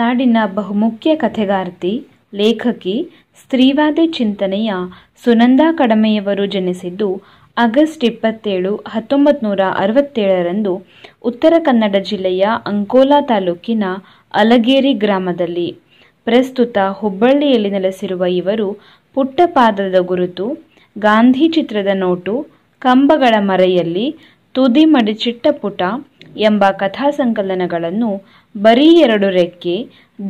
ನಾಡಿನ ಬಹುಮುಖ್ಯ ಕಥೆಗಾರ್ತಿ ಲೇಖಕಿ ಸ್ತ್ರೀವಾದಿ ಚಿಂತನೆಯ ಸುನಂದಾ ಕಡಮೆಯವರು ಜನಿಸಿದ್ದು ಆಗಸ್ಟ್ ಇಪ್ಪತ್ತೇಳು ಹತ್ತೊಂಬತ್ತು ನೂರ ಅರವತ್ತೇಳರಂದು ಉತ್ತರ ಕನ್ನಡ ಜಿಲ್ಲೆಯ ಅಂಕೋಲಾ ತಾಲೂಕಿನ ಅಲಗೇರಿ ಗ್ರಾಮದಲ್ಲಿ ಪ್ರಸ್ತುತ ಹುಬ್ಬಳ್ಳಿಯಲ್ಲಿ ನೆಲೆಸಿರುವ ಇವರು ಪುಟ್ಟಪಾದದ ಗುರುತು ಗಾಂಧಿ ಚಿತ್ರದ ನೋಟು ಕಂಬಗಳ ಮರೆಯಲ್ಲಿ ತುದಿ ಮಡಿಚಿಟ್ಟ ಪುಟ ಎಂಬ ಕಥಾ ಸಂಕಲನಗಳನ್ನು ಬರೀ ಎರಡು ರೆಕ್ಕೆ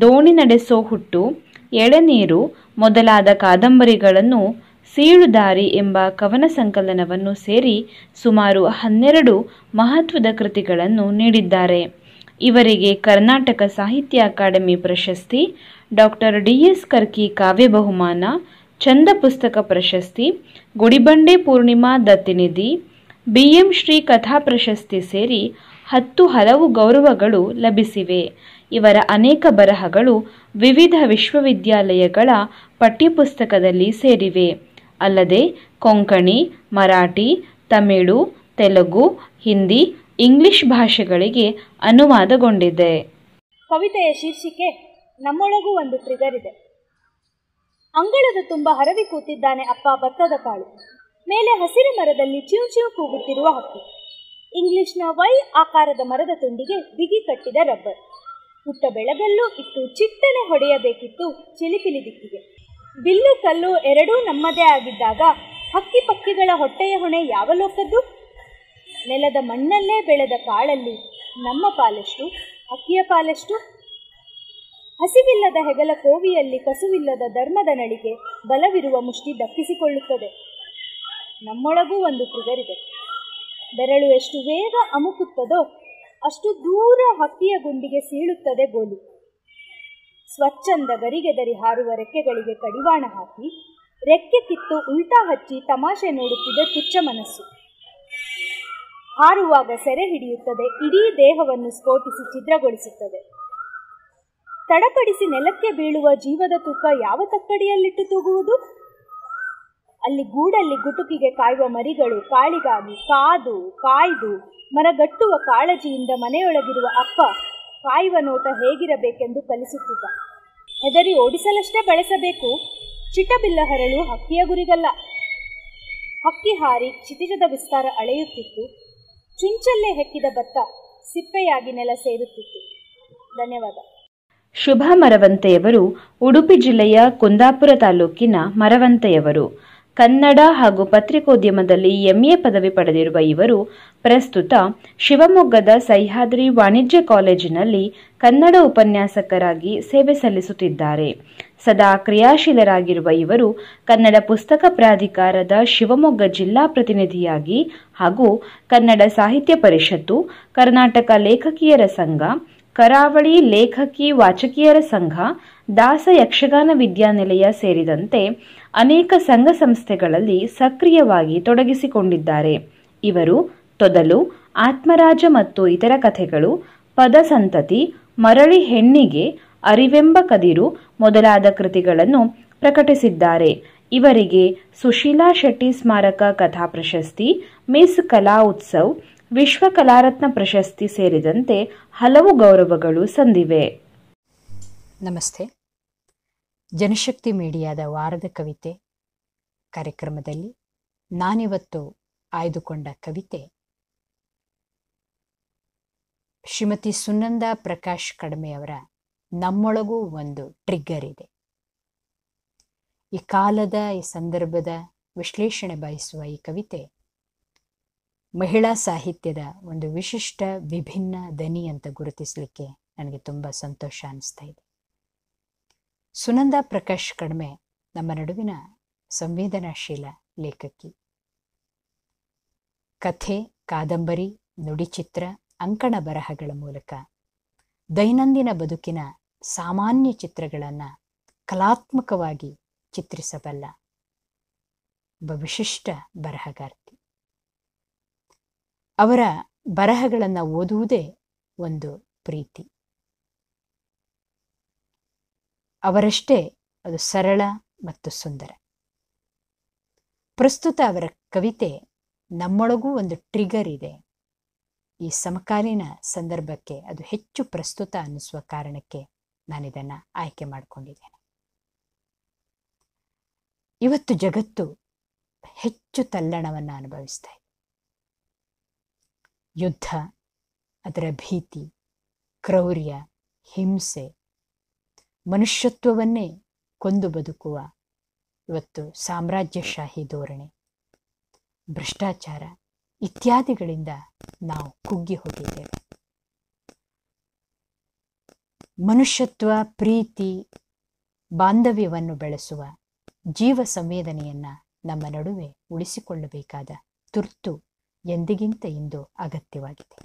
ದೋಣಿ ನಡೆಸೋ ಹುಟ್ಟು ಎಳೆನೀರು ಮೊದಲಾದ ಕಾದಂಬರಿಗಳನ್ನು ಸೀಳುದಾರಿ ಎಂಬ ಕವನ ಸಂಕಲನವನ್ನು ಸೇರಿ ಸುಮಾರು ಹನ್ನೆರಡು ಮಹತ್ವದ ಕೃತಿಗಳನ್ನು ನೀಡಿದ್ದಾರೆ ಇವರಿಗೆ ಕರ್ನಾಟಕ ಸಾಹಿತ್ಯ ಅಕಾಡೆಮಿ ಪ್ರಶಸ್ತಿ ಡಾಕ್ಟರ್ ಡಿ ಎಸ್ ಕರ್ಕಿ ಕಾವ್ಯ ಬಹುಮಾನ ಚಂದ ಪುಸ್ತಕ ಪ್ರಶಸ್ತಿ ಗುಡಿಬಂಡೆ ಪೂರ್ಣಿಮಾ ದತ್ತಿನಿಧಿ ಬಿ ಎಂ ಶ್ರೀ ಕಥಾ ಪ್ರಶಸ್ತಿ ಸೇರಿ ಹತ್ತು ಹಲವು ಗೌರವಗಳು ಲಭಿಸಿವೆ ಇವರ ಅನೇಕ ಬರಹಗಳು ವಿವಿಧ ವಿಶ್ವವಿದ್ಯಾಲಯಗಳ ಪಠ್ಯಪುಸ್ತಕದಲ್ಲಿ ಸೇರಿವೆ ಅಲ್ಲದೆ ಕೊಂಕಣಿ ಮರಾಠಿ ತಮಿಳು ತೆಲುಗು ಹಿಂದಿ ಇಂಗ್ಲಿಷ್ ಭಾಷೆಗಳಿಗೆ ಅನುವಾದಗೊಂಡಿದೆ ಕವಿತೆಯ ಶೀರ್ಷಿಕೆ ನಮ್ಮೊಳಗೂ ಒಂದು ಟ್ರಿಗರ್ ಇದೆ ಅಂಗಳದ ತುಂಬ ಹರವಿ ಕೂತಿದ್ದಾನೆ ಅಪ್ಪ ಭತ್ತದ ಕಾಳು ಮೇಲೆ ಹಸಿರು ಮರದಲ್ಲಿ ಚಿವು ಚಿವು ಕೂಗುತ್ತಿರುವ ಹಕ್ಕು ಇಂಗ್ಲಿಷ್ನ ವೈ ಆಕಾರದ ಮರದ ತುಂಡಿಗೆ ಬಿಗಿ ಕಟ್ಟಿದ ರಬ್ಬರ್ ಹುಟ್ಟ ಬೆಳಗಲ್ಲೂ ಇಟ್ಟು ಚಿಟ್ಟನೆ ಹೊಡೆಯಬೇಕಿತ್ತು ಚಿಲಿಪಿಲಿ ದಿಕ್ಕಿಗೆ ಬಿಲ್ಲು ಕಲ್ಲು ಎರಡೂ ನಮ್ಮದೇ ಆಗಿದ್ದಾಗ ಹಕ್ಕಿ ಪಕ್ಕಿಗಳ ಹೊಟ್ಟೆಯ ಹೊಣೆ ಯಾವ ಲೋಕದ್ದು ನೆಲದ ಮಣ್ಣಲ್ಲೇ ಬೆಳೆದ ಕಾಳಲ್ಲಿ ನಮ್ಮ ಪಾಲೆಷ್ಟು ಅಕ್ಕಿಯ ಪಾಲೆಷ್ಟು ಹಸಿವಿಲ್ಲದ ಹೆಗಲ ಕೋವಿಯಲ್ಲಿ ಕಸುವಿಲ್ಲದ ಧರ್ಮದ ನಳಿಗೆ ಬಲವಿರುವ ಮುಷ್ಟಿ ದಕ್ಕಿಸಿಕೊಳ್ಳುತ್ತದೆ ನಮ್ಮೊಳಗೂ ಒಂದು ಕೃಗರಿದೆ ಬೆರಳು ಎಷ್ಟು ವೇಗ ಅಮುಕುತ್ತದೋ ಅಷ್ಟು ದೂರ ಹಕ್ಕಿಯ ಗುಂಡಿಗೆ ಸೀಳುತ್ತದೆ ಗೋಲಿ ಸ್ವಚ್ಛಂದ ಗರಿಗೆದರಿ ಹಾರುವ ರೆಕ್ಕೆಗಳಿಗೆ ಕಡಿವಾಣ ಹಾಕಿ ರೆಕ್ಕೆ ಕಿತ್ತು ಉಲ್ಟಾ ಹಚ್ಚಿ ತಮಾಷೆ ನೋಡುತ್ತಿದೆ ತುಚ್ಚ ಮನಸ್ಸು ಹಾರುವಾಗ ಸೆರೆ ಹಿಡಿಯುತ್ತದೆ ಇಡೀ ದೇಹವನ್ನು ಸ್ಫೋಟಿಸಿ ಛಿದ್ರಗೊಳಿಸುತ್ತದೆ ತಡಪಡಿಸಿ ನೆಲಕ್ಕೆ ಬೀಳುವ ಜೀವದ ತೂಕ ಯಾವ ತಕ್ಕಡಿಯಲ್ಲಿಟ್ಟು ತೂಗುವುದು ಅಲ್ಲಿ ಗೂಡಲ್ಲಿ ಗುಟುಕಿಗೆ ಕಾಯುವ ಮರಿಗಳು ಕಾಳಿಗಾಗಿ ಕಾದು ಕಾಯ್ದು ಮರಗಟ್ಟುವ ಕಾಳಜಿಯಿಂದ ಮನೆಯೊಳಗಿರುವ ಅಪ್ಪ ಕಾಯುವ ನೋಟ ಹೇಗಿರಬೇಕೆಂದು ಕಲಿಸುತ್ತಿದ್ದ ಹೆದರಿ ಓಡಿಸಲಷ್ಟೇ ಬಳಸಬೇಕು ಚಿಟಬಿಲ್ಲ ಹರಳು ಹಕ್ಕಿಯ ಗುರಿಗಲ್ಲ ಹಕ್ಕಿ ಹಾರಿ ಚಿತಿಜದ ವಿಸ್ತಾರ ಅಳೆಯುತ್ತಿತ್ತು ಚುಂಚಲ್ಲೇ ಹೆಕ್ಕಿದ ಭತ್ತ ಸಿಪ್ಪೆಯಾಗಿ ನೆಲ ಸೇರುತ್ತಿತ್ತು ಧನ್ಯವಾದ ಶುಭ ಮರವಂತೆಯವರು ಉಡುಪಿ ಜಿಲ್ಲೆಯ ಕುಂದಾಪುರ ತಾಲೂಕಿನ ಮರವಂತೆಯವರು ಕನ್ನಡ ಹಾಗೂ ಪತ್ರಿಕೋದ್ಯಮದಲ್ಲಿ ಎಂಎ ಪದವಿ ಪಡೆದಿರುವ ಇವರು ಪ್ರಸ್ತುತ ಶಿವಮೊಗ್ಗದ ಸಹ್ಯಾದ್ರಿ ವಾಣಿಜ್ಯ ಕಾಲೇಜಿನಲ್ಲಿ ಕನ್ನಡ ಉಪನ್ಯಾಸಕರಾಗಿ ಸೇವೆ ಸಲ್ಲಿಸುತ್ತಿದ್ದಾರೆ ಸದಾ ಕ್ರಿಯಾಶೀಲರಾಗಿರುವ ಇವರು ಕನ್ನಡ ಪುಸ್ತಕ ಪ್ರಾಧಿಕಾರದ ಶಿವಮೊಗ್ಗ ಜಿಲ್ಲಾ ಪ್ರತಿನಿಧಿಯಾಗಿ ಹಾಗೂ ಕನ್ನಡ ಸಾಹಿತ್ಯ ಪರಿಷತ್ತು ಕರ್ನಾಟಕ ಲೇಖಕಿಯರ ಸಂಘ ಕರಾವಳಿ ಲೇಖಕಿ ವಾಚಕಿಯರ ಸಂಘ ದಾಸ ಯಕ್ಷಗಾನ ವಿದ್ಯಾನಿಲಯ ಸೇರಿದಂತೆ ಅನೇಕ ಸಂಘ ಸಂಸ್ಥೆಗಳಲ್ಲಿ ಸಕ್ರಿಯವಾಗಿ ತೊಡಗಿಸಿಕೊಂಡಿದ್ದಾರೆ ಇವರು ತೊದಲು ಆತ್ಮರಾಜ ಮತ್ತು ಇತರ ಕಥೆಗಳು ಪದ ಸಂತತಿ ಮರಳಿ ಹೆಣ್ಣಿಗೆ ಅರಿವೆಂಬ ಕದಿರು ಮೊದಲಾದ ಕೃತಿಗಳನ್ನು ಪ್ರಕಟಿಸಿದ್ದಾರೆ ಇವರಿಗೆ ಸುಶೀಲಾ ಶೆಟ್ಟಿ ಸ್ಮಾರಕ ಕಥಾ ಪ್ರಶಸ್ತಿ ಮಿಸ್ ಕಲಾ ಉತ್ಸವ್ ವಿಶ್ವ ಕಲಾರತ್ನ ಪ್ರಶಸ್ತಿ ಸೇರಿದಂತೆ ಹಲವು ಗೌರವಗಳು ಸಂದಿವೆ ನಮಸ್ತೆ ಜನಶಕ್ತಿ ಮೀಡಿಯಾದ ವಾರದ ಕವಿತೆ ಕಾರ್ಯಕ್ರಮದಲ್ಲಿ ನಾನಿವತ್ತು ಆಯ್ದುಕೊಂಡ ಕವಿತೆ ಶ್ರೀಮತಿ ಸುನಂದ ಪ್ರಕಾಶ್ ಕಡಿಮೆಯವರ ನಮ್ಮೊಳಗೂ ಒಂದು ಟ್ರಿಗ್ಗರ್ ಇದೆ ಈ ಕಾಲದ ಈ ಸಂದರ್ಭದ ವಿಶ್ಲೇಷಣೆ ಬಯಸುವ ಈ ಕವಿತೆ ಮಹಿಳಾ ಸಾಹಿತ್ಯದ ಒಂದು ವಿಶಿಷ್ಟ ವಿಭಿನ್ನ ದನಿ ಅಂತ ಗುರುತಿಸಲಿಕ್ಕೆ ನನಗೆ ತುಂಬ ಸಂತೋಷ ಅನಿಸ್ತಾ ಇದೆ ಸುನಂದ ಪ್ರಕಾಶ್ ಕಡಿಮೆ ನಮ್ಮ ನಡುವಿನ ಸಂವೇದನಾಶೀಲ ಲೇಖಕಿ ಕಥೆ ಕಾದಂಬರಿ ನುಡಿಚಿತ್ರ ಅಂಕಣ ಬರಹಗಳ ಮೂಲಕ ದೈನಂದಿನ ಬದುಕಿನ ಸಾಮಾನ್ಯ ಚಿತ್ರಗಳನ್ನು ಕಲಾತ್ಮಕವಾಗಿ ಚಿತ್ರಿಸಬಲ್ಲ ಒಬ್ಬ ವಿಶಿಷ್ಟ ಬರಹಗಾರ್ತಿ ಅವರ ಬರಹಗಳನ್ನು ಓದುವುದೇ ಒಂದು ಪ್ರೀತಿ ಅವರಷ್ಟೇ ಅದು ಸರಳ ಮತ್ತು ಸುಂದರ ಪ್ರಸ್ತುತ ಅವರ ಕವಿತೆ ನಮ್ಮೊಳಗೂ ಒಂದು ಟ್ರಿಗರ್ ಇದೆ ಈ ಸಮಕಾಲೀನ ಸಂದರ್ಭಕ್ಕೆ ಅದು ಹೆಚ್ಚು ಪ್ರಸ್ತುತ ಅನ್ನಿಸುವ ಕಾರಣಕ್ಕೆ ನಾನಿದನ್ನು ಆಯ್ಕೆ ಮಾಡಿಕೊಂಡಿದ್ದೇನೆ ಇವತ್ತು ಜಗತ್ತು ಹೆಚ್ಚು ತಲ್ಲಣವನ್ನು ಅನುಭವಿಸ್ತಾ ಇದೆ ಯುದ್ಧ ಅದರ ಭೀತಿ ಕ್ರೌರ್ಯ ಹಿಂಸೆ ಮನುಷ್ಯತ್ವವನ್ನೇ ಕೊಂದು ಬದುಕುವ ಇವತ್ತು ಸಾಮ್ರಾಜ್ಯಶಾಹಿ ಧೋರಣೆ ಭ್ರಷ್ಟಾಚಾರ ಇತ್ಯಾದಿಗಳಿಂದ ನಾವು ಕುಗ್ಗಿ ಹೋಗಿದ್ದೇವೆ ಮನುಷ್ಯತ್ವ ಪ್ರೀತಿ ಬಾಂಧವ್ಯವನ್ನು ಬೆಳೆಸುವ ಜೀವ ಸಂವೇದನೆಯನ್ನು ನಮ್ಮ ನಡುವೆ ಉಳಿಸಿಕೊಳ್ಳಬೇಕಾದ ತುರ್ತು ಎಂದಿಗಿಂತ ಇಂದು ಅಗತ್ಯವಾಗಿದೆ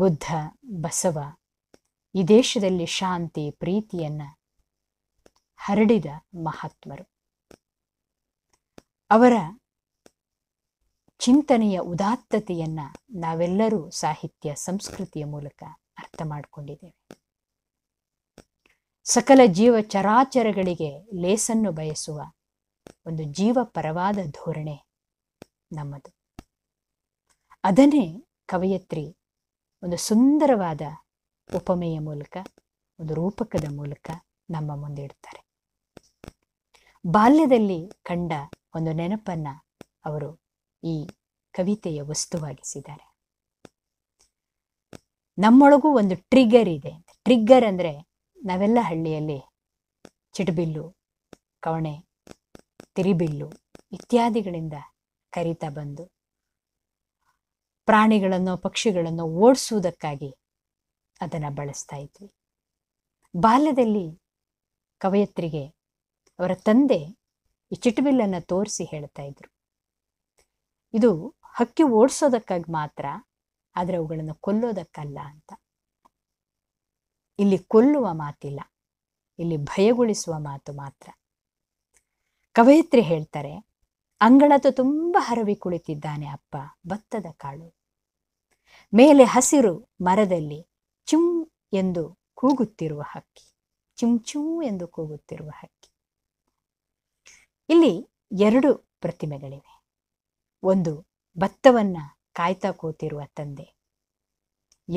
ಬುದ್ಧ ಬಸವ ಈ ದೇಶದಲ್ಲಿ ಶಾಂತಿ ಪ್ರೀತಿಯನ್ನು ಹರಡಿದ ಮಹಾತ್ಮರು ಅವರ ಚಿಂತನೆಯ ಉದಾತ್ತತೆಯನ್ನು ನಾವೆಲ್ಲರೂ ಸಾಹಿತ್ಯ ಸಂಸ್ಕೃತಿಯ ಮೂಲಕ ಅರ್ಥ ಮಾಡಿಕೊಂಡಿದ್ದೇವೆ ಸಕಲ ಜೀವ ಚರಾಚರಗಳಿಗೆ ಲೇಸನ್ನು ಬಯಸುವ ಒಂದು ಜೀವ ಪರವಾದ ಧೋರಣೆ ನಮ್ಮದು ಅದನ್ನೇ ಕವಯತ್ರಿ ಒಂದು ಸುಂದರವಾದ ಉಪಮೆಯ ಮೂಲಕ ಒಂದು ರೂಪಕದ ಮೂಲಕ ನಮ್ಮ ಮುಂದೆ ಇಡ್ತಾರೆ ಬಾಲ್ಯದಲ್ಲಿ ಕಂಡ ಒಂದು ನೆನಪನ್ನ ಅವರು ಈ ಕವಿತೆಯ ವಸ್ತುವಾಗಿಸಿದ್ದಾರೆ ನಮ್ಮೊಳಗೂ ಒಂದು ಟ್ರಿಗರ್ ಇದೆ ಟ್ರಿಗ್ಗರ್ ಅಂದರೆ ನಾವೆಲ್ಲ ಹಳ್ಳಿಯಲ್ಲಿ ಚಿಟಬಿಲ್ಲು ಕವಣೆ ತಿರಿಬಿಲ್ಲು ಇತ್ಯಾದಿಗಳಿಂದ ಕರೀತಾ ಬಂದು ಪ್ರಾಣಿಗಳನ್ನು ಪಕ್ಷಿಗಳನ್ನು ಓಡಿಸುವುದಕ್ಕಾಗಿ ಅದನ್ನು ಬಳಸ್ತಾ ಇದ್ವಿ ಬಾಲ್ಯದಲ್ಲಿ ಕವಯತ್ರಿಗೆ ಅವರ ತಂದೆ ಈ ಚಿಟುಬಿಲ್ಲನ್ನು ತೋರಿಸಿ ಹೇಳ್ತಾ ಇದ್ರು ಇದು ಹಕ್ಕಿ ಓಡಿಸೋದಕ್ಕಾಗಿ ಮಾತ್ರ ಆದರೆ ಅವುಗಳನ್ನು ಕೊಲ್ಲೋದಕ್ಕಲ್ಲ ಅಂತ ಇಲ್ಲಿ ಕೊಲ್ಲುವ ಮಾತಿಲ್ಲ ಇಲ್ಲಿ ಭಯಗೊಳಿಸುವ ಮಾತು ಮಾತ್ರ ಕವಯತ್ರಿ ಹೇಳ್ತಾರೆ ಅಂಗಳದ ತುಂಬ ಹರವಿ ಕುಳಿತಿದ್ದಾನೆ ಅಪ್ಪ ಭತ್ತದ ಕಾಳು ಮೇಲೆ ಹಸಿರು ಮರದಲ್ಲಿ ಚುಂ ಎಂದು ಕೂಗುತ್ತಿರುವ ಹಕ್ಕಿ ಚುಂ ಚುಂ ಎಂದು ಕೂಗುತ್ತಿರುವ ಹಕ್ಕಿ ಇಲ್ಲಿ ಎರಡು ಪ್ರತಿಮೆಗಳಿವೆ ಒಂದು ಭತ್ತವನ್ನ ಕಾಯ್ತಾ ಕೂತಿರುವ ತಂದೆ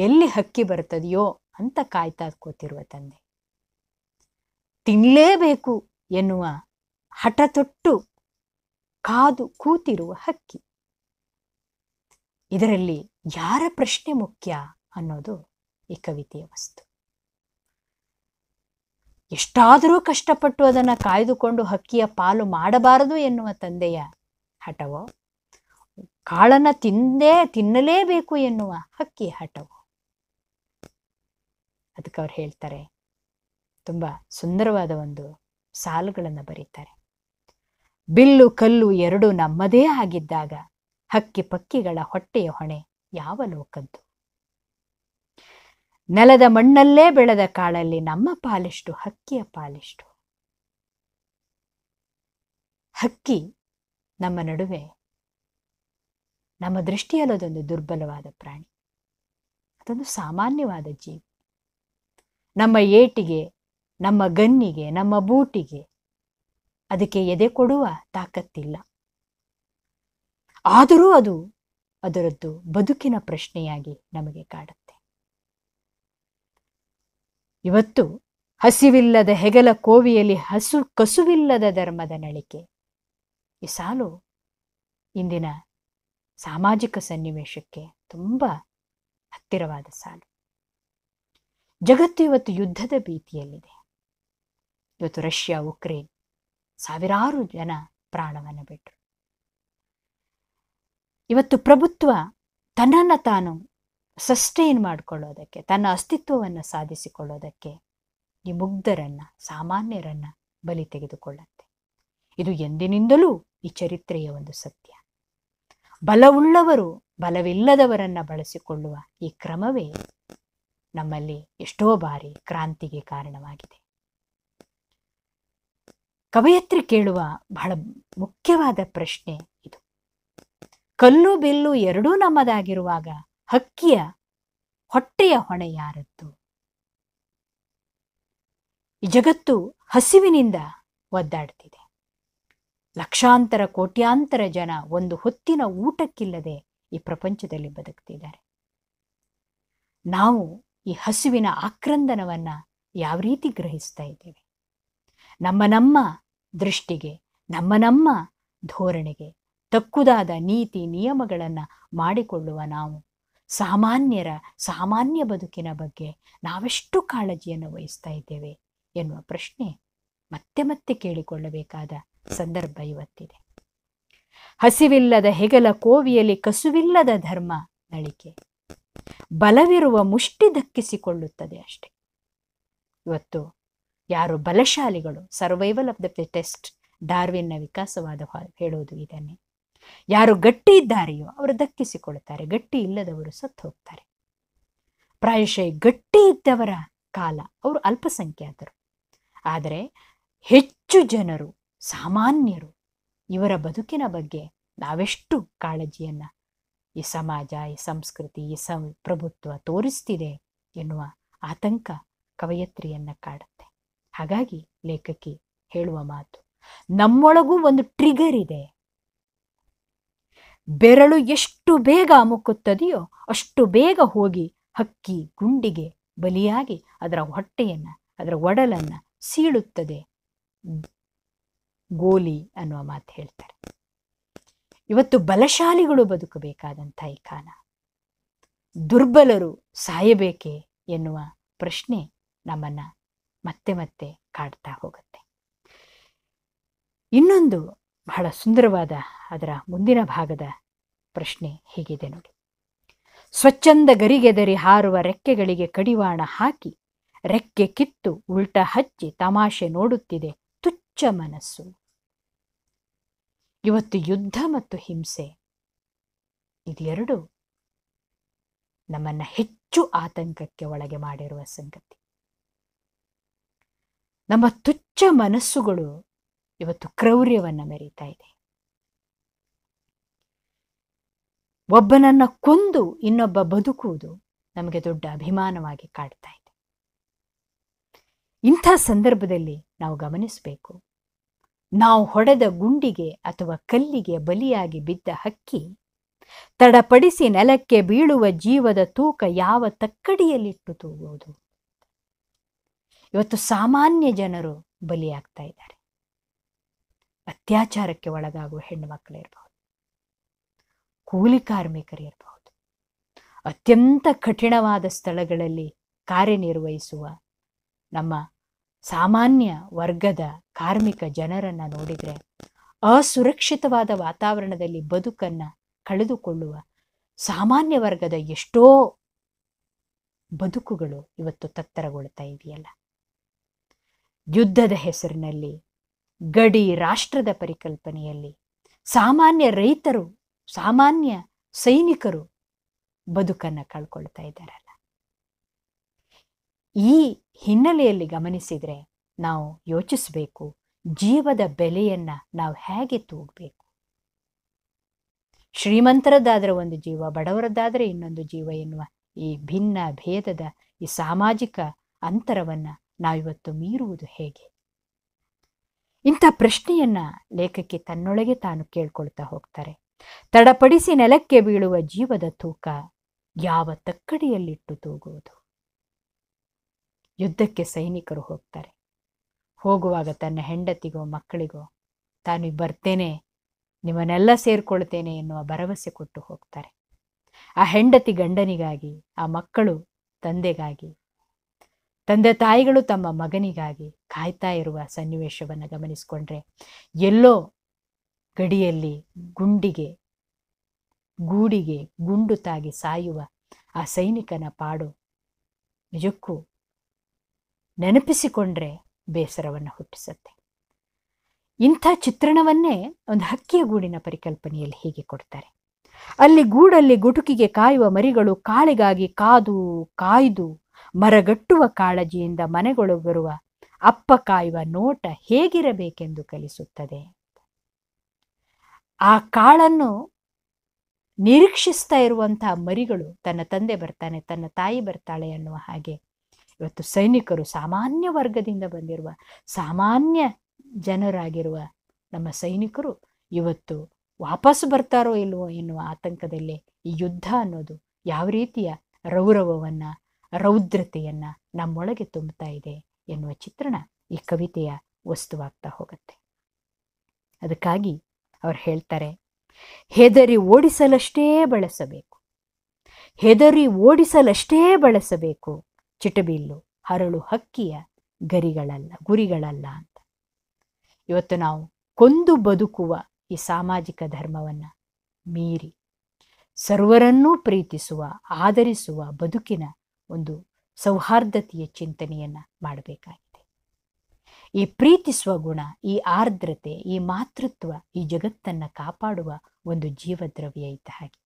ಎಲ್ಲಿ ಹಕ್ಕಿ ಬರ್ತದೆಯೋ ಅಂತ ಕಾಯ್ತಾ ಕೂತಿರುವ ತಂದೆ ತಿನ್ನಲೇಬೇಕು ಎನ್ನುವ ಹಠ ತೊಟ್ಟು ಕಾದು ಕೂತಿರುವ ಹಕ್ಕಿ ಇದರಲ್ಲಿ ಯಾರ ಪ್ರಶ್ನೆ ಮುಖ್ಯ ಅನ್ನೋದು ಈ ಕವಿತೆಯ ವಸ್ತು ಎಷ್ಟಾದರೂ ಕಷ್ಟಪಟ್ಟು ಅದನ್ನು ಕಾಯ್ದುಕೊಂಡು ಹಕ್ಕಿಯ ಪಾಲು ಮಾಡಬಾರದು ಎನ್ನುವ ತಂದೆಯ ಹಠವೋ ಕಾಳನ್ನು ತಿಂದೇ ತಿನ್ನಲೇಬೇಕು ಎನ್ನುವ ಹಕ್ಕಿ ಹಠವೋ ಅದಕ್ಕೆ ಅವ್ರು ಹೇಳ್ತಾರೆ ತುಂಬ ಸುಂದರವಾದ ಒಂದು ಸಾಲುಗಳನ್ನು ಬರೀತಾರೆ ಬಿಲ್ಲು ಕಲ್ಲು ಎರಡು ನಮ್ಮದೇ ಆಗಿದ್ದಾಗ ಹಕ್ಕಿ ಪಕ್ಕಿಗಳ ಹೊಟ್ಟೆಯ ಹೊಣೆ ಯಾವ ಲೋಕದ್ದು ನೆಲದ ಮಣ್ಣಲ್ಲೇ ಬೆಳೆದ ಕಾಳಲ್ಲಿ ನಮ್ಮ ಪಾಲಿಷ್ಟು ಹಕ್ಕಿಯ ಪಾಲಿಷ್ಟು ಹಕ್ಕಿ ನಮ್ಮ ನಡುವೆ ನಮ್ಮ ದೃಷ್ಟಿಯಲ್ಲಿ ಅದೊಂದು ದುರ್ಬಲವಾದ ಪ್ರಾಣಿ ಅದೊಂದು ಸಾಮಾನ್ಯವಾದ ಜೀವಿ ನಮ್ಮ ಏಟಿಗೆ ನಮ್ಮ ಗನ್ನಿಗೆ ನಮ್ಮ ಬೂಟಿಗೆ ಅದಕ್ಕೆ ಎದೆ ಕೊಡುವ ತಾಕತ್ತಿಲ್ಲ ಆದರೂ ಅದು ಅದರದ್ದು ಬದುಕಿನ ಪ್ರಶ್ನೆಯಾಗಿ ನಮಗೆ ಕಾಡುತ್ತೆ ಇವತ್ತು ಹಸಿವಿಲ್ಲದ ಹೆಗಲ ಕೋವಿಯಲ್ಲಿ ಹಸು ಕಸುವಿಲ್ಲದ ಧರ್ಮದ ನಳಿಕೆ ಈ ಸಾಲು ಇಂದಿನ ಸಾಮಾಜಿಕ ಸನ್ನಿವೇಶಕ್ಕೆ ತುಂಬ ಹತ್ತಿರವಾದ ಸಾಲು ಜಗತ್ತು ಇವತ್ತು ಯುದ್ಧದ ಭೀತಿಯಲ್ಲಿದೆ ಇವತ್ತು ರಷ್ಯಾ ಉಕ್ರೇನ್ ಸಾವಿರಾರು ಜನ ಪ್ರಾಣವನ್ನು ಬಿಟ್ಟರು ಇವತ್ತು ಪ್ರಭುತ್ವ ತನ್ನನ್ನು ತಾನು ಸಸ್ಟೈನ್ ಮಾಡಿಕೊಳ್ಳೋದಕ್ಕೆ ತನ್ನ ಅಸ್ತಿತ್ವವನ್ನು ಸಾಧಿಸಿಕೊಳ್ಳೋದಕ್ಕೆ ಈ ಮುಗ್ಧರನ್ನು ಸಾಮಾನ್ಯರನ್ನು ಬಲಿ ತೆಗೆದುಕೊಳ್ಳುತ್ತೆ ಇದು ಎಂದಿನಿಂದಲೂ ಈ ಚರಿತ್ರೆಯ ಒಂದು ಸತ್ಯ ಬಲವುಳ್ಳವರು ಬಲವಿಲ್ಲದವರನ್ನು ಬಳಸಿಕೊಳ್ಳುವ ಈ ಕ್ರಮವೇ ನಮ್ಮಲ್ಲಿ ಎಷ್ಟೋ ಬಾರಿ ಕ್ರಾಂತಿಗೆ ಕಾರಣವಾಗಿದೆ ಕವಯತ್ರಿ ಕೇಳುವ ಬಹಳ ಮುಖ್ಯವಾದ ಪ್ರಶ್ನೆ ಇದು ಕಲ್ಲು ಬಿಲ್ಲು ಎರಡೂ ನಮ್ಮದಾಗಿರುವಾಗ ಹಕ್ಕಿಯ ಹೊಟ್ಟೆಯ ಹೊಣೆ ಯಾರದ್ದು ಈ ಜಗತ್ತು ಹಸಿವಿನಿಂದ ಒದ್ದಾಡ್ತಿದೆ ಲಕ್ಷಾಂತರ ಕೋಟ್ಯಾಂತರ ಜನ ಒಂದು ಹೊತ್ತಿನ ಊಟಕ್ಕಿಲ್ಲದೆ ಈ ಪ್ರಪಂಚದಲ್ಲಿ ಬದುಕ್ತಿದ್ದಾರೆ ನಾವು ಈ ಹಸುವಿನ ಆಕ್ರಂದನವನ್ನ ಯಾವ ರೀತಿ ಗ್ರಹಿಸ್ತಾ ಇದ್ದೇವೆ ನಮ್ಮ ನಮ್ಮ ದೃಷ್ಟಿಗೆ ನಮ್ಮ ನಮ್ಮ ಧೋರಣೆಗೆ ತಕ್ಕುದಾದ ನೀತಿ ನಿಯಮಗಳನ್ನು ಮಾಡಿಕೊಳ್ಳುವ ನಾವು ಸಾಮಾನ್ಯರ ಸಾಮಾನ್ಯ ಬದುಕಿನ ಬಗ್ಗೆ ನಾವೆಷ್ಟು ಕಾಳಜಿಯನ್ನು ವಹಿಸ್ತಾ ಇದ್ದೇವೆ ಎನ್ನುವ ಪ್ರಶ್ನೆ ಮತ್ತೆ ಮತ್ತೆ ಕೇಳಿಕೊಳ್ಳಬೇಕಾದ ಸಂದರ್ಭ ಇವತ್ತಿದೆ ಹಸಿವಿಲ್ಲದ ಹೆಗಲ ಕೋವಿಯಲ್ಲಿ ಕಸುವಿಲ್ಲದ ಧರ್ಮ ನಳಿಕೆ ಬಲವಿರುವ ಮುಷ್ಟಿ ದಕ್ಕಿಸಿಕೊಳ್ಳುತ್ತದೆ ಅಷ್ಟೆ ಇವತ್ತು ಯಾರು ಬಲಶಾಲಿಗಳು ಸರ್ವೈವಲ್ ಆಫ್ ದ ಫಿಟೆಸ್ಟ್ ಡಾರ್ವಿನ್ನ ವಿಕಾಸವಾದ ಹೇಳೋದು ಇದನ್ನೇ ಯಾರು ಗಟ್ಟಿ ಇದ್ದಾರೆಯೋ ಅವರು ದಕ್ಕಿಸಿಕೊಳ್ಳುತ್ತಾರೆ ಗಟ್ಟಿ ಇಲ್ಲದವರು ಸತ್ತು ಹೋಗ್ತಾರೆ ಪ್ರಾಯಶಃ ಗಟ್ಟಿ ಇದ್ದವರ ಕಾಲ ಅವರು ಅಲ್ಪಸಂಖ್ಯಾತರು ಆದರೆ ಹೆಚ್ಚು ಜನರು ಸಾಮಾನ್ಯರು ಇವರ ಬದುಕಿನ ಬಗ್ಗೆ ನಾವೆಷ್ಟು ಕಾಳಜಿಯನ್ನು ಈ ಸಮಾಜ ಈ ಸಂಸ್ಕೃತಿ ಈ ಸಂ ಪ್ರಭುತ್ವ ತೋರಿಸ್ತಿದೆ ಎನ್ನುವ ಆತಂಕ ಕವಯತ್ರಿಯನ್ನು ಕಾಡುತ್ತೆ ಹಾಗಾಗಿ ಲೇಖಕಿ ಹೇಳುವ ಮಾತು ನಮ್ಮೊಳಗೂ ಒಂದು ಟ್ರಿಗರ್ ಇದೆ ಬೆರಳು ಎಷ್ಟು ಬೇಗ ಮುಕ್ಕುತ್ತದೆಯೋ ಅಷ್ಟು ಬೇಗ ಹೋಗಿ ಹಕ್ಕಿ ಗುಂಡಿಗೆ ಬಲಿಯಾಗಿ ಅದರ ಹೊಟ್ಟೆಯನ್ನು ಅದರ ಒಡಲನ್ನು ಸೀಳುತ್ತದೆ ಗೋಲಿ ಅನ್ನುವ ಮಾತು ಹೇಳ್ತಾರೆ ಇವತ್ತು ಬಲಶಾಲಿಗಳು ಬದುಕಬೇಕಾದಂಥ ಈ ಕಾಲ ದುರ್ಬಲರು ಸಾಯಬೇಕೆ ಎನ್ನುವ ಪ್ರಶ್ನೆ ನಮ್ಮನ್ನು ಮತ್ತೆ ಮತ್ತೆ ಕಾಡ್ತಾ ಹೋಗುತ್ತೆ ಇನ್ನೊಂದು ಬಹಳ ಸುಂದರವಾದ ಅದರ ಮುಂದಿನ ಭಾಗದ ಪ್ರಶ್ನೆ ಹೀಗಿದೆ ನೋಡಿ ಸ್ವಚ್ಛಂದ ಗರಿಗೆದರಿ ಹಾರುವ ರೆಕ್ಕೆಗಳಿಗೆ ಕಡಿವಾಣ ಹಾಕಿ ರೆಕ್ಕೆ ಕಿತ್ತು ಉಲ್ಟ ಹಚ್ಚಿ ತಮಾಷೆ ನೋಡುತ್ತಿದೆ ತುಚ್ಚ ಮನಸ್ಸು ಇವತ್ತು ಯುದ್ಧ ಮತ್ತು ಹಿಂಸೆ ಇದೆರಡು ನಮ್ಮನ್ನ ಹೆಚ್ಚು ಆತಂಕಕ್ಕೆ ಒಳಗೆ ಮಾಡಿರುವ ಸಂಗತಿ ನಮ್ಮ ತುಚ್ಚ ಮನಸ್ಸುಗಳು ಇವತ್ತು ಕ್ರೌರ್ಯವನ್ನು ಮೆರೀತಾ ಇದೆ ಒಬ್ಬನನ್ನ ಕೊಂದು ಇನ್ನೊಬ್ಬ ಬದುಕುವುದು ನಮಗೆ ದೊಡ್ಡ ಅಭಿಮಾನವಾಗಿ ಕಾಡ್ತಾ ಇದೆ ಇಂಥ ಸಂದರ್ಭದಲ್ಲಿ ನಾವು ಗಮನಿಸಬೇಕು ನಾವು ಹೊಡೆದ ಗುಂಡಿಗೆ ಅಥವಾ ಕಲ್ಲಿಗೆ ಬಲಿಯಾಗಿ ಬಿದ್ದ ಹಕ್ಕಿ ತಡಪಡಿಸಿ ನೆಲಕ್ಕೆ ಬೀಳುವ ಜೀವದ ತೂಕ ಯಾವ ತಕ್ಕಡಿಯಲ್ಲಿಟ್ಟು ತೂಗುವುದು ಇವತ್ತು ಸಾಮಾನ್ಯ ಜನರು ಬಲಿಯಾಗ್ತಾ ಇದ್ದಾರೆ ಅತ್ಯಾಚಾರಕ್ಕೆ ಒಳಗಾಗುವ ಹೆಣ್ಣು ಮಕ್ಕಳಿರಬಹುದು ಕೂಲಿ ಕಾರ್ಮಿಕರಿರಬಹುದು ಅತ್ಯಂತ ಕಠಿಣವಾದ ಸ್ಥಳಗಳಲ್ಲಿ ಕಾರ್ಯನಿರ್ವಹಿಸುವ ನಮ್ಮ ಸಾಮಾನ್ಯ ವರ್ಗದ ಕಾರ್ಮಿಕ ಜನರನ್ನು ನೋಡಿದರೆ ಅಸುರಕ್ಷಿತವಾದ ವಾತಾವರಣದಲ್ಲಿ ಬದುಕನ್ನು ಕಳೆದುಕೊಳ್ಳುವ ಸಾಮಾನ್ಯ ವರ್ಗದ ಎಷ್ಟೋ ಬದುಕುಗಳು ಇವತ್ತು ತತ್ತರಗೊಳ್ತಾ ಇದೆಯಲ್ಲ ಯುದ್ಧದ ಹೆಸರಿನಲ್ಲಿ ಗಡಿ ರಾಷ್ಟ್ರದ ಪರಿಕಲ್ಪನೆಯಲ್ಲಿ ಸಾಮಾನ್ಯ ರೈತರು ಸಾಮಾನ್ಯ ಸೈನಿಕರು ಬದುಕನ್ನು ಕಳ್ಕೊಳ್ತಾ ಇದ್ದಾರಲ್ಲ ಈ ಹಿನ್ನೆಲೆಯಲ್ಲಿ ಗಮನಿಸಿದರೆ ನಾವು ಯೋಚಿಸಬೇಕು ಜೀವದ ಬೆಲೆಯನ್ನ ನಾವು ಹೇಗೆ ತೂಗಬೇಕು ಶ್ರೀಮಂತರದ್ದಾದರೆ ಒಂದು ಜೀವ ಬಡವರದ್ದಾದರೆ ಇನ್ನೊಂದು ಜೀವ ಎನ್ನುವ ಈ ಭಿನ್ನ ಭೇದದ ಈ ಸಾಮಾಜಿಕ ಅಂತರವನ್ನು ನಾವಿವತ್ತು ಮೀರುವುದು ಹೇಗೆ ಇಂಥ ಪ್ರಶ್ನೆಯನ್ನ ಲೇಖಕಿ ತನ್ನೊಳಗೆ ತಾನು ಕೇಳ್ಕೊಳ್ತಾ ಹೋಗ್ತಾರೆ ತಡಪಡಿಸಿ ನೆಲಕ್ಕೆ ಬೀಳುವ ಜೀವದ ತೂಕ ಯಾವ ತಕ್ಕಡಿಯಲ್ಲಿಟ್ಟು ತೂಗುವುದು ಯುದ್ಧಕ್ಕೆ ಸೈನಿಕರು ಹೋಗ್ತಾರೆ ಹೋಗುವಾಗ ತನ್ನ ಹೆಂಡತಿಗೋ ಮಕ್ಕಳಿಗೋ ತಾನು ಬರ್ತೇನೆ ನಿಮ್ಮನ್ನೆಲ್ಲ ಸೇರ್ಕೊಳ್ತೇನೆ ಎನ್ನುವ ಭರವಸೆ ಕೊಟ್ಟು ಹೋಗ್ತಾರೆ ಆ ಹೆಂಡತಿ ಗಂಡನಿಗಾಗಿ ಆ ಮಕ್ಕಳು ತಂದೆಗಾಗಿ ತಂದೆ ತಾಯಿಗಳು ತಮ್ಮ ಮಗನಿಗಾಗಿ ಕಾಯ್ತಾ ಇರುವ ಸನ್ನಿವೇಶವನ್ನು ಗಮನಿಸಿಕೊಂಡ್ರೆ ಎಲ್ಲೋ ಗಡಿಯಲ್ಲಿ ಗುಂಡಿಗೆ ಗೂಡಿಗೆ ಗುಂಡು ತಾಗಿ ಸಾಯುವ ಆ ಸೈನಿಕನ ಪಾಡು ನಿಜಕ್ಕೂ ನೆನಪಿಸಿಕೊಂಡ್ರೆ ಬೇಸರವನ್ನು ಹುಟ್ಟಿಸುತ್ತೆ ಇಂಥ ಚಿತ್ರಣವನ್ನೇ ಒಂದು ಹಕ್ಕಿಯ ಗೂಡಿನ ಪರಿಕಲ್ಪನೆಯಲ್ಲಿ ಹೀಗೆ ಕೊಡ್ತಾರೆ ಅಲ್ಲಿ ಗೂಡಲ್ಲಿ ಗುಟುಕಿಗೆ ಕಾಯುವ ಮರಿಗಳು ಕಾಳಿಗಾಗಿ ಕಾದು ಕಾಯ್ದು ಮರಗಟ್ಟುವ ಕಾಳಜಿಯಿಂದ ಮನೆಗಳು ಬರುವ ಅಪ್ಪ ಕಾಯುವ ನೋಟ ಹೇಗಿರಬೇಕೆಂದು ಕಲಿಸುತ್ತದೆ ಆ ಕಾಳನ್ನು ನಿರೀಕ್ಷಿಸ್ತಾ ಇರುವಂತಹ ಮರಿಗಳು ತನ್ನ ತಂದೆ ಬರ್ತಾನೆ ತನ್ನ ತಾಯಿ ಬರ್ತಾಳೆ ಅನ್ನುವ ಹಾಗೆ ಇವತ್ತು ಸೈನಿಕರು ಸಾಮಾನ್ಯ ವರ್ಗದಿಂದ ಬಂದಿರುವ ಸಾಮಾನ್ಯ ಜನರಾಗಿರುವ ನಮ್ಮ ಸೈನಿಕರು ಇವತ್ತು ವಾಪಸ್ ಬರ್ತಾರೋ ಇಲ್ವೋ ಎನ್ನುವ ಆತಂಕದಲ್ಲೇ ಈ ಯುದ್ಧ ಅನ್ನೋದು ಯಾವ ರೀತಿಯ ರೌರವವನ್ನು ರೌದ್ರತೆಯನ್ನು ನಮ್ಮೊಳಗೆ ತುಂಬುತ್ತಾ ಇದೆ ಎನ್ನುವ ಚಿತ್ರಣ ಈ ಕವಿತೆಯ ವಸ್ತುವಾಗ್ತಾ ಹೋಗುತ್ತೆ ಅದಕ್ಕಾಗಿ ಅವ್ರು ಹೇಳ್ತಾರೆ ಹೆದರಿ ಓಡಿಸಲಷ್ಟೇ ಬಳಸಬೇಕು ಹೆದರಿ ಓಡಿಸಲಷ್ಟೇ ಬಳಸಬೇಕು ಚಿಟಬಿಲ್ಲು ಹರಳು ಹಕ್ಕಿಯ ಗರಿಗಳಲ್ಲ ಗುರಿಗಳಲ್ಲ ಅಂತ ಇವತ್ತು ನಾವು ಕೊಂದು ಬದುಕುವ ಈ ಸಾಮಾಜಿಕ ಧರ್ಮವನ್ನು ಮೀರಿ ಸರ್ವರನ್ನೂ ಪ್ರೀತಿಸುವ ಆದರಿಸುವ ಬದುಕಿನ ಒಂದು ಸೌಹಾರ್ದತೆಯ ಚಿಂತನೆಯನ್ನು ಮಾಡಬೇಕಾಗಿದೆ ಈ ಪ್ರೀತಿಸುವ ಗುಣ ಈ ಆರ್ದ್ರತೆ ಈ ಮಾತೃತ್ವ ಈ ಜಗತ್ತನ್ನು ಕಾಪಾಡುವ ಒಂದು ಜೀವದ್ರವ್ಯ ಇದ್ದ ಹಾಗೆ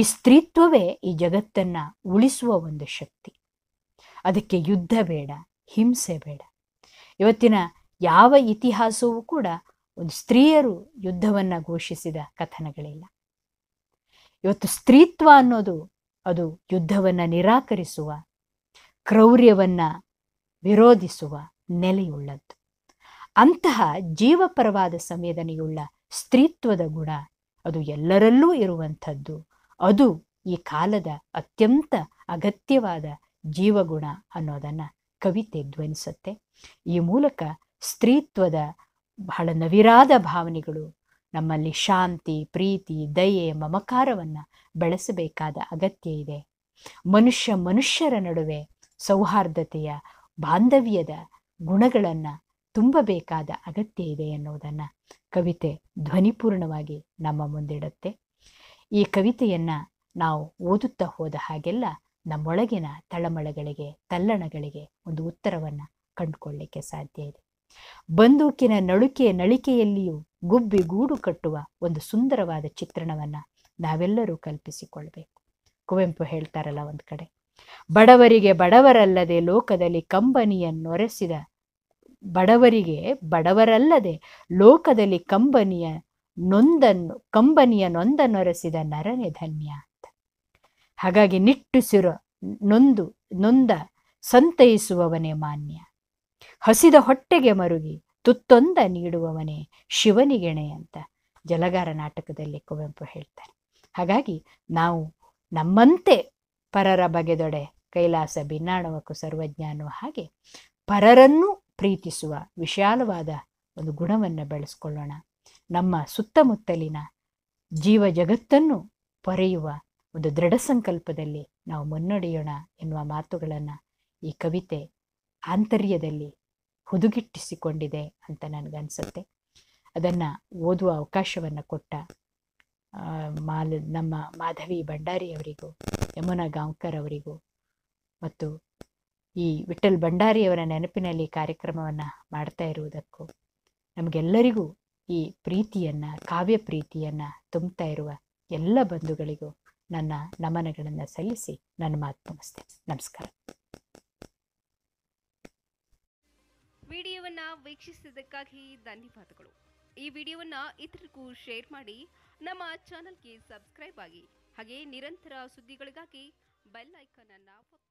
ಈ ಸ್ತ್ರೀತ್ವವೇ ಈ ಜಗತ್ತನ್ನು ಉಳಿಸುವ ಒಂದು ಶಕ್ತಿ ಅದಕ್ಕೆ ಯುದ್ಧ ಬೇಡ ಹಿಂಸೆ ಬೇಡ ಇವತ್ತಿನ ಯಾವ ಇತಿಹಾಸವೂ ಕೂಡ ಒಂದು ಸ್ತ್ರೀಯರು ಯುದ್ಧವನ್ನು ಘೋಷಿಸಿದ ಕಥನಗಳಿಲ್ಲ ಇವತ್ತು ಸ್ತ್ರೀತ್ವ ಅನ್ನೋದು ಅದು ಯುದ್ಧವನ್ನು ನಿರಾಕರಿಸುವ ಕ್ರೌರ್ಯವನ್ನು ವಿರೋಧಿಸುವ ನೆಲೆಯುಳ್ಳದ್ದು ಅಂತಹ ಜೀವಪರವಾದ ಸಂವೇದನೆಯುಳ್ಳ ಸ್ತ್ರೀತ್ವದ ಗುಣ ಅದು ಎಲ್ಲರಲ್ಲೂ ಇರುವಂಥದ್ದು ಅದು ಈ ಕಾಲದ ಅತ್ಯಂತ ಅಗತ್ಯವಾದ ಜೀವಗುಣ ಅನ್ನೋದನ್ನು ಕವಿತೆ ಧ್ವನಿಸುತ್ತೆ ಈ ಮೂಲಕ ಸ್ತ್ರೀತ್ವದ ಬಹಳ ನವಿರಾದ ಭಾವನೆಗಳು ನಮ್ಮಲ್ಲಿ ಶಾಂತಿ ಪ್ರೀತಿ ದಯೆ ಮಮಕಾರವನ್ನು ಬೆಳೆಸಬೇಕಾದ ಅಗತ್ಯ ಇದೆ ಮನುಷ್ಯ ಮನುಷ್ಯರ ನಡುವೆ ಸೌಹಾರ್ದತೆಯ ಬಾಂಧವ್ಯದ ಗುಣಗಳನ್ನ ತುಂಬಬೇಕಾದ ಅಗತ್ಯ ಇದೆ ಎನ್ನುವುದನ್ನು ಕವಿತೆ ಧ್ವನಿಪೂರ್ಣವಾಗಿ ನಮ್ಮ ಮುಂದಿಡುತ್ತೆ ಈ ಕವಿತೆಯನ್ನು ನಾವು ಓದುತ್ತಾ ಹೋದ ಹಾಗೆಲ್ಲ ನಮ್ಮೊಳಗಿನ ತಳಮಳಗಳಿಗೆ ತಲ್ಲಣಗಳಿಗೆ ಒಂದು ಉತ್ತರವನ್ನು ಕಂಡುಕೊಳ್ಳಿಕ್ಕೆ ಸಾಧ್ಯ ಇದೆ ಬಂದೂಕಿನ ನಳುಕೆ ನಳಿಕೆಯಲ್ಲಿಯೂ ಗುಬ್ಬಿ ಗೂಡು ಕಟ್ಟುವ ಒಂದು ಸುಂದರವಾದ ಚಿತ್ರಣವನ್ನು ನಾವೆಲ್ಲರೂ ಕಲ್ಪಿಸಿಕೊಳ್ಬೇಕು ಕುವೆಂಪು ಹೇಳ್ತಾರಲ್ಲ ಒಂದು ಕಡೆ ಬಡವರಿಗೆ ಬಡವರಲ್ಲದೆ ಲೋಕದಲ್ಲಿ ಕಂಬನಿಯನ್ನೊರೆಸಿದ ಬಡವರಿಗೆ ಬಡವರಲ್ಲದೆ ಲೋಕದಲ್ಲಿ ಕಂಬನಿಯ ನೊಂದನ್ನು ಕಂಬನಿಯ ನೊಂದನ್ನೊರೆಸಿದ ನರನೆ ಧನ್ಯ ಅಂತ ಹಾಗಾಗಿ ನಿಟ್ಟುಸಿರೋ ನೊಂದು ನೊಂದ ಸಂತೈಸುವವನೇ ಮಾನ್ಯ ಹಸಿದ ಹೊಟ್ಟೆಗೆ ಮರುಗಿ ತುತ್ತೊಂದ ನೀಡುವವನೇ ಶಿವನಿಗೆಣೆ ಅಂತ ಜಲಗಾರ ನಾಟಕದಲ್ಲಿ ಕುವೆಂಪು ಹೇಳ್ತಾರೆ ಹಾಗಾಗಿ ನಾವು ನಮ್ಮಂತೆ ಪರರ ಬಗೆದೊಡೆ ಕೈಲಾಸ ಬಿನ್ನಾಣವಕ್ಕೂ ಸರ್ವಜ್ಞಾನ ಹಾಗೆ ಪರರನ್ನು ಪ್ರೀತಿಸುವ ವಿಶಾಲವಾದ ಒಂದು ಗುಣವನ್ನು ಬೆಳೆಸ್ಕೊಳ್ಳೋಣ ನಮ್ಮ ಸುತ್ತಮುತ್ತಲಿನ ಜೀವ ಜಗತ್ತನ್ನು ಪೊರೆಯುವ ಒಂದು ದೃಢ ಸಂಕಲ್ಪದಲ್ಲಿ ನಾವು ಮುನ್ನಡೆಯೋಣ ಎನ್ನುವ ಮಾತುಗಳನ್ನು ಈ ಕವಿತೆ ಆಂತರ್ಯದಲ್ಲಿ ಹುದುಗಿಟ್ಟಿಸಿಕೊಂಡಿದೆ ಅಂತ ನನಗನ್ಸುತ್ತೆ ಅದನ್ನು ಓದುವ ಅವಕಾಶವನ್ನು ಕೊಟ್ಟ ಮಾಲ್ ನಮ್ಮ ಮಾಧವಿ ಭಂಡಾರಿ ಅವರಿಗೂ ಯಮುನಾ ಗಾಂವ್ಕರ್ ಅವರಿಗೂ ಮತ್ತು ಈ ವಿಠಲ್ ಭಂಡಾರಿಯವರ ನೆನಪಿನಲ್ಲಿ ಕಾರ್ಯಕ್ರಮವನ್ನು ಮಾಡ್ತಾ ಇರುವುದಕ್ಕೂ ನಮಗೆಲ್ಲರಿಗೂ ಈ ಪ್ರೀತಿಯನ್ನು ಕಾವ್ಯ ಪ್ರೀತಿಯನ್ನು ತುಂಬ್ತಾ ಇರುವ ಎಲ್ಲ ಬಂಧುಗಳಿಗೂ ನನ್ನ ನಮನಗಳನ್ನು ಸಲ್ಲಿಸಿ ನನ್ನ ಮಾತು ಮುಗಿಸ್ತೇನೆ ನಮಸ್ಕಾರ ವಿಡಿಯೋವನ್ನು ವೀಕ್ಷಿಸಿದ್ದಕ್ಕಾಗಿ ಧನ್ಯವಾದಗಳು ಈ ವಿಡಿಯೋವನ್ನು ಇತರಿಗೂ ಶೇರ್ ಮಾಡಿ ನಮ್ಮ ಚಾನಲ್ಗೆ ಸಬ್ಸ್ಕ್ರೈಬ್ ಆಗಿ ಹಾಗೆ ನಿರಂತರ ಸುದ್ದಿಗಳಿಗಾಗಿ ಬೆಲ್ ಐಕಾನ್ ಅನ್ನು